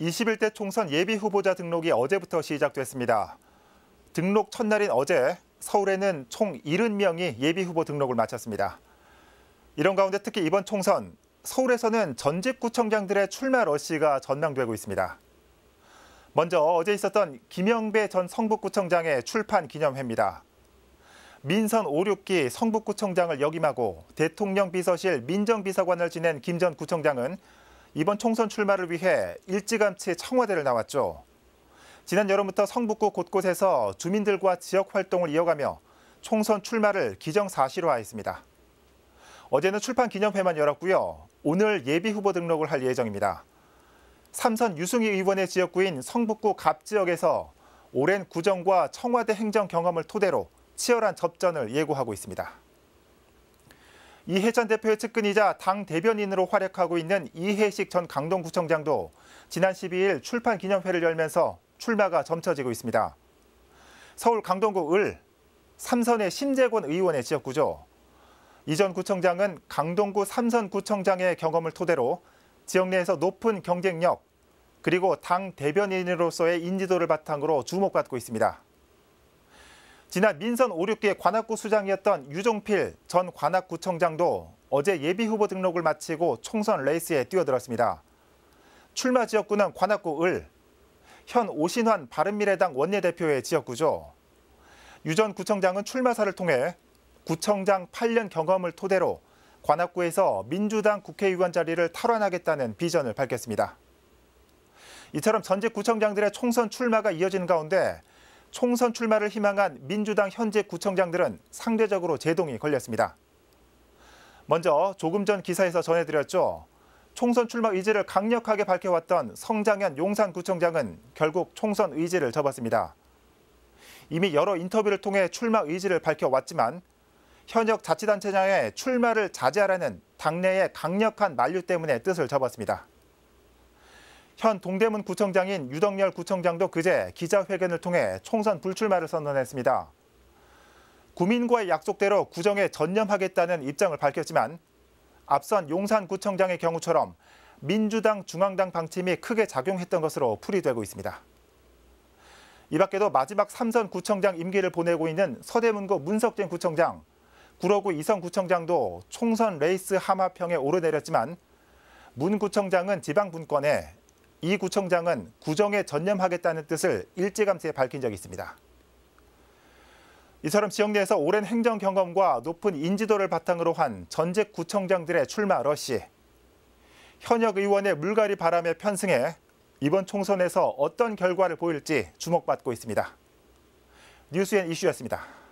21대 총선 예비 후보자 등록이 어제부터 시작됐습니다. 등록 첫날인 어제 서울에는 총 70명이 예비 후보 등록을 마쳤습니다. 이런 가운데 특히 이번 총선 서울에서는 전직 구청장들의 출마 러시가 전망되고 있습니다. 먼저 어제 있었던 김영배 전 성북구청장의 출판 기념회입니다. 민선 5, 6기 성북구청장을 역임하고 대통령 비서실 민정비서관을 지낸 김 전 구청장은 이번 총선 출마를 위해 일찌감치 청와대를 나왔죠. 지난 여름부터 성북구 곳곳에서 주민들과 지역 활동을 이어가며 총선 출마를 기정사실화했습니다. 어제는 출판 기념회만 열었고요. 오늘 예비 후보 등록을 할 예정입니다. 삼선 유승희 의원의 지역구인 성북구 갑 지역에서 오랜 구정과 청와대 행정 경험을 토대로 치열한 접전을 예고하고 있습니다. 이해찬 대표의 측근이자 당 대변인으로 활약하고 있는 이해식 전 강동구청장도 지난 12일 출판 기념회를 열면서 출마가 점쳐지고 있습니다. 서울 강동구 을 삼선의 심재권 의원의 지역구죠. 이전 구청장은 강동구 삼선 구청장의 경험을 토대로 지역 내에서 높은 경쟁력 그리고 당 대변인으로서의 인지도를 바탕으로 주목받고 있습니다. 지난 민선 5, 6기 관악구 수장이었던 유종필 전 관악구청장도 어제 예비후보 등록을 마치고 총선 레이스에 뛰어들었습니다. 출마 지역구는 관악구 을, 현 오신환 바른미래당 원내대표의 지역구죠. 유 전 구청장은 출마사를 통해 구청장 8년 경험을 토대로 관악구에서 민주당 국회의원 자리를 탈환하겠다는 비전을 밝혔습니다. 이처럼 전직 구청장들의 총선 출마가 이어지는 가운데 총선 출마를 희망한 민주당 현재 구청장들은 상대적으로 제동이 걸렸습니다. 먼저 조금 전 기사에서 전해드렸죠. 총선 출마 의지를 강력하게 밝혀왔던 성장현 용산구청장은 결국 총선 의지를 접었습니다. 이미 여러 인터뷰를 통해 출마 의지를 밝혀왔지만 현역 자치단체장의 출마를 자제하라는 당내의 강력한 만류 때문에 뜻을 접었습니다. 현 동대문 구청장인 유덕열 구청장도 그제 기자회견을 통해 총선 불출마를 선언했습니다. 구민과의 약속대로 구정에 전념하겠다는 입장을 밝혔지만 앞선 용산구청장의 경우처럼 민주당 중앙당 방침이 크게 작용했던 것으로 풀이되고 있습니다. 이 밖에도 마지막 삼선 구청장 임기를 보내고 있는 서대문구 문석진 구청장, 구로구 이성 구청장도 총선 레이스 하마평에 오르내렸지만 문 구청장은 지방분권에 이 구청장은 구정에 전념하겠다는 뜻을 일찌감치 밝힌 적이 있습니다. 이처럼 지역 내에서 오랜 행정 경험과 높은 인지도를 바탕으로 한 전직 구청장들의 출마 러시. 현역 의원의 물갈이 바람에 편승해 이번 총선에서 어떤 결과를 보일지 주목받고 있습니다. 뉴스앤 이슈였습니다.